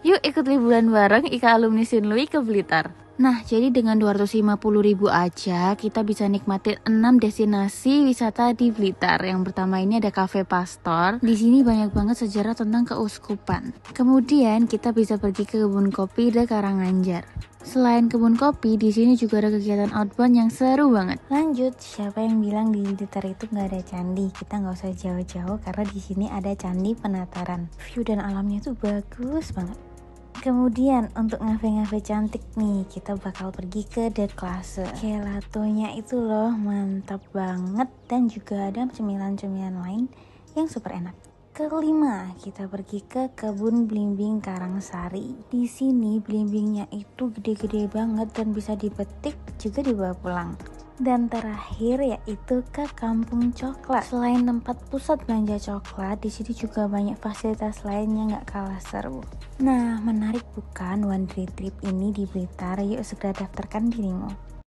Yuk ikut liburan bareng Ika Alumni Sinlui ke Blitar. Nah, jadi dengan 250 ribu aja kita bisa nikmatin 6 destinasi wisata di Blitar. Yang pertama ini ada Cafe Pastor. Di sini banyak banget sejarah tentang keuskupan. Kemudian kita bisa pergi ke kebun kopi di Karanganjar. Selain kebun kopi, di sini juga ada kegiatan outbound yang seru banget. Lanjut, siapa yang bilang di Blitar itu nggak ada candi? Kita nggak usah jauh-jauh karena di sini ada candi penataran. View dan alamnya tuh bagus banget. Kemudian untuk ngafe-ngafe cantik nih kita bakal pergi ke Dead Class. Gelatonya itu loh mantap banget dan juga ada cemilan-cemilan lain yang super enak. Kelima, kita pergi ke kebun belimbing Karangsari. Di sini belimbingnya itu gede-gede banget dan bisa dipetik juga dibawa pulang dan terakhir yaitu ke Kampung Coklat. Selain tempat pusat belanja coklat, di sini juga banyak fasilitas lain yang gak kalah seru. Nah, menarik bukan one day trip ini di Blitar? Yuk segera daftarkan dirimu.